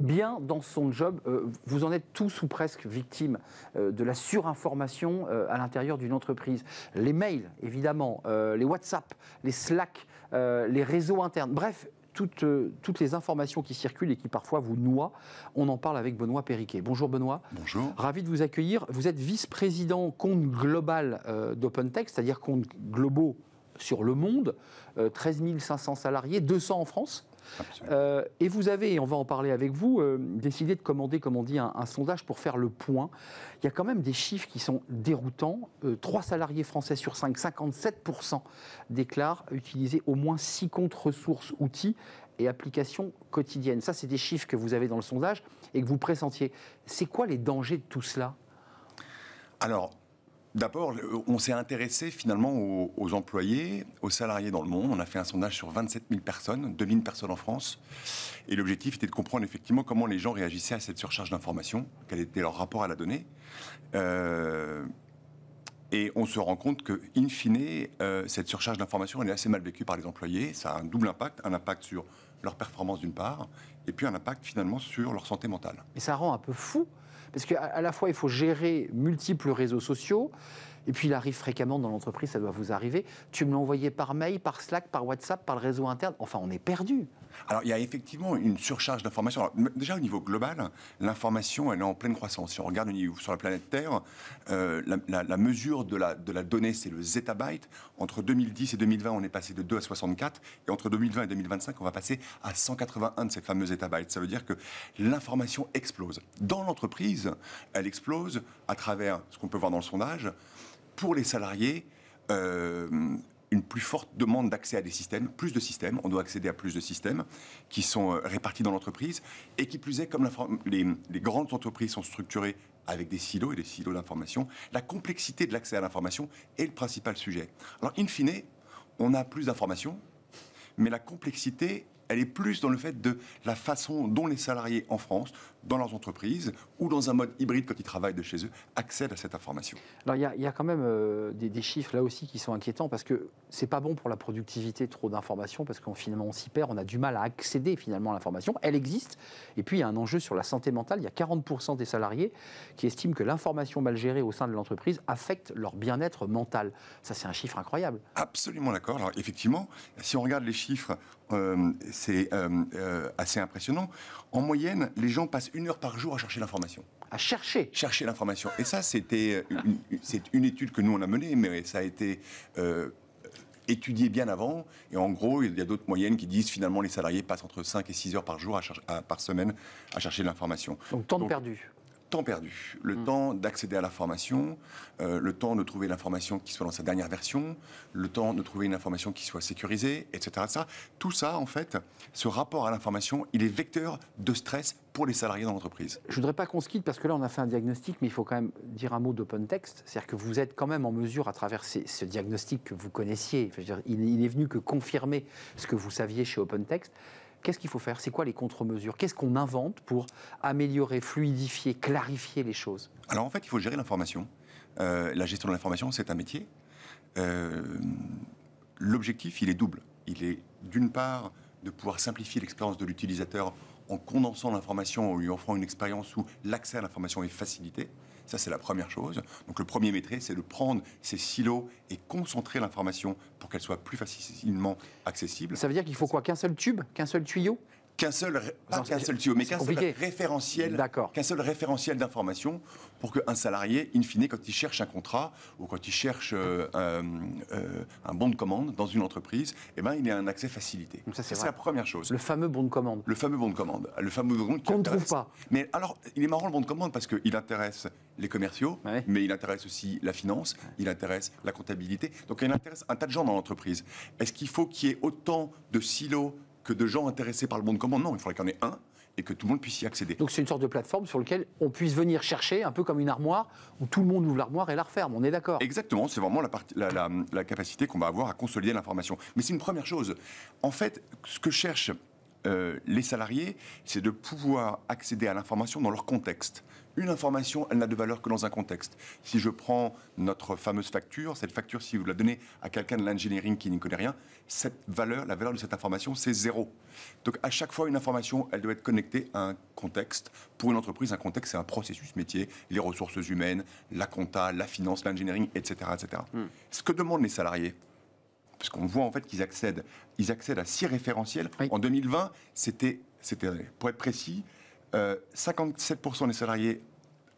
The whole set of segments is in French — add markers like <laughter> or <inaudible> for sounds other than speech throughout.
bien dans son job. Euh, vous en êtes tous ou presque victimes euh, de la surinformation euh, à l'intérieur d'une entreprise. Les mails, évidemment, les WhatsApp, les Slack, les réseaux internes, bref. Toutes, toutes les informations qui circulent et qui parfois vous noient. On en parle avec Benoît Perriquet. Bonjour Benoît. Bonjour. Ravi de vous accueillir. Vous êtes vice-président compte global d'OpenText, c'est-à-dire compte global sur le monde, 13 500 salariés, 200 en France. Euh, et vous avez, et on va en parler avec vous, euh, décidé de commander, comme on dit, un, sondage pour faire le point. Il y a quand même des chiffres qui sont déroutants. Euh, trois salariés français sur 5, 57% déclarent utiliser au moins six comptes ressources, outils et applications quotidiennes. Ça, c'est des chiffres que vous avez dans le sondage et que vous pressentiez. C'est quoi les dangers de tout cela alors, D'abord, on s'est intéressé finalement aux, employés, aux salariés dans le monde. On a fait un sondage sur 27 000 personnes, 2 000 personnes en France. Et l'objectif était de comprendre effectivement comment les gens réagissaient à cette surcharge d'informations, quel était leur rapport à la donnée. Euh, et on se rend compte que, in fine, euh, cette surcharge d'informations, elle est assez mal vécue par les employés. Ça a un double impact, un impact sur leur performance d'une part, et puis un impact finalement sur leur santé mentale. Et ça rend un peu fou parce qu'à à la fois, il faut gérer multiples réseaux sociaux, et puis il arrive fréquemment dans l'entreprise, ça doit vous arriver, tu me l'envoyais par mail, par Slack, par WhatsApp, par le réseau interne, enfin on est perdu. Alors, il y a effectivement une surcharge d'informations. Déjà, au niveau global, l'information, elle est en pleine croissance. Si on regarde sur la planète Terre, euh, la, mesure de la, de la donnée, c'est le zettabyte. Entre 2010 et 2020, on est passé de 2 à 64. Et entre 2020 et 2025, on va passer à 181 de ces fameux zettabytes. Ça veut dire que l'information explose. Dans l'entreprise, elle explose à travers ce qu'on peut voir dans le sondage. Pour les salariés, euh, une plus forte demande d'accès à des systèmes, plus de systèmes, on doit accéder à plus de systèmes qui sont euh, répartis dans l'entreprise et qui plus est, comme les, les grandes entreprises sont structurées avec des silos et des silos d'information, la complexité de l'accès à l'information est le principal sujet. Alors, in fine, on a plus d'informations, mais la complexité, elle est plus dans le fait de la façon dont les salariés en France dans leurs entreprises ou dans un mode hybride quand ils travaillent de chez eux, accèdent à cette information. Alors il y a, quand même euh, des, chiffres là aussi qui sont inquiétants parce que c'est pas bon pour la productivité trop d'informations parce qu'on finalement on s'y perd, on a du mal à accéder finalement à l'information. Elle existe et puis il y a un enjeu sur la santé mentale. Il y a 40% des salariés qui estiment que l'information mal gérée au sein de l'entreprise affecte leur bien-être mental. Ça c'est un chiffre incroyable. Absolument d'accord. Alors effectivement, si on regarde les chiffres, euh, c'est euh, assez impressionnant. En moyenne, les gens passent une heure par jour à chercher l'information. À chercher Chercher l'information. Et ça, c'était une, une, étude que nous, on a menée, mais ça a été euh, étudié bien avant. Et en gros, il y a d'autres moyennes qui disent finalement les salariés passent entre 5 et 6 heures par jour, par semaine, à chercher l'information. Donc, temps de perdu temps perdu, le mm. temps d'accéder à l'information, euh, le temps de trouver l'information qui soit dans sa dernière version, le temps de trouver une information qui soit sécurisée, etc. Ça, tout ça, en fait, ce rapport à l'information, il est vecteur de stress pour les salariés dans l'entreprise. Je ne voudrais pas qu'on se quitte parce que là, on a fait un diagnostic, mais il faut quand même dire un mot d'open text. C'est-à-dire que vous êtes quand même en mesure, à travers ce diagnostic que vous connaissiez, il, il est venu que confirmer ce que vous saviez chez open text, Qu'est-ce qu'il faut faire C'est quoi les contre-mesures Qu'est-ce qu'on invente pour améliorer, fluidifier, clarifier les choses Alors en fait, il faut gérer l'information. Euh, la gestion de l'information, c'est un métier. Euh, l'objectif, il est double. Il est d'une part de pouvoir simplifier l'expérience de l'utilisateur en condensant l'information, en lui offrant une expérience où l'accès à l'information est facilité. Ça, c'est la première chose. Donc le premier métier, c'est de prendre ces silos et concentrer l'information pour qu'elle soit plus facilement accessible. Ça veut dire qu'il faut quoi Qu'un seul tube Qu'un seul tuyau qu'un seul, pas qu'un seul tuyau, mais qu'un seul référentiel, qu'un seul référentiel d'information pour qu'un salarié, in fine, quand il cherche un contrat ou quand il cherche euh, euh, euh, un bon de commande dans une entreprise, eh ben, il ait un accès facilité. c'est, la première chose. Le fameux bon de commande. Le fameux bon de commande. Le fameux bon de commande. Qu'on ne trouve pas. Mais alors, il est marrant le bon de commande parce qu'il intéresse les commerciaux, mais il intéresse aussi la finance, il intéresse la comptabilité. Donc il intéresse un tas de gens dans l'entreprise. Est-ce qu'il faut qu'il y ait autant de silos que de gens intéressés par le bon de Non, il faudrait qu'il y en ait un et que tout le monde puisse y accéder. Donc c'est une sorte de plateforme sur laquelle on puisse venir chercher, un peu comme une armoire, où tout le monde ouvre l'armoire et la referme, on est d'accord Exactement, c'est vraiment la, la capacité qu'on va avoir à consolider l'information. Mais c'est une première chose. En fait, ce que cherche euh, les salariés, c'est de pouvoir accéder à l'information dans leur contexte. Une information, elle n'a de valeur que dans un contexte. Si je prends notre fameuse facture, cette facture, si vous la donnez à quelqu'un de l'engineering qui n'y connaît rien, cette valeur, la valeur de cette information, c'est zéro. Donc à chaque fois, une information, elle doit être connectée à un contexte. Pour une entreprise, un contexte, c'est un processus métier, les ressources humaines, la compta, la finance, l'engineering, etc. etc. Hmm. Ce que demandent les salariés, parce qu'on voit en fait qu'ils accèdent, ils accèdent à six référentiels. En 2020, c'était, c'était, pour être précis, 57% euh, des salariés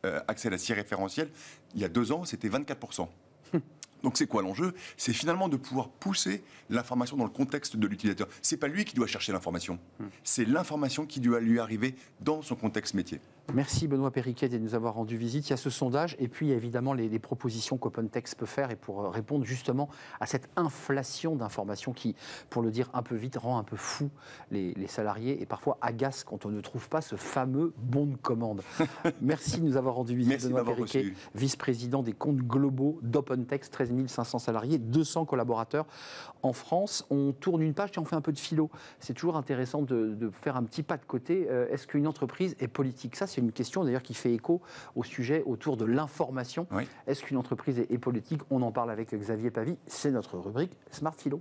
euh, accèdent à six référentiels. Il y a deux ans, c'était 24%. Hum. Donc c'est quoi l'enjeu C'est finalement de pouvoir pousser l'information dans le contexte de l'utilisateur. C'est pas lui qui doit chercher l'information, hum. c'est l'information qui doit lui arriver dans son contexte métier. Merci Benoît Perriquet de nous avoir rendu visite. Il y a ce sondage et puis il y a évidemment les, propositions qu'OpenText peut faire et pour euh, répondre justement à cette inflation d'informations qui, pour le dire un peu vite, rend un peu fou les, salariés et parfois agace quand on ne trouve pas ce fameux bon de commande. <laughs> Merci de nous avoir rendu visite Benoît Perriquet, vice-président des comptes globaux d'OpenText, 13 500 salariés, 200 collaborateurs en France. On tourne une page et on fait un peu de philo. C'est toujours intéressant de, de, faire un petit pas de côté. Euh, est-ce qu'une entreprise est politique c'est une question d'ailleurs qui fait écho au sujet autour de l'information. Est-ce qu'une entreprise est, politique On en parle avec Xavier Pavie, c'est notre rubrique Smart Philo.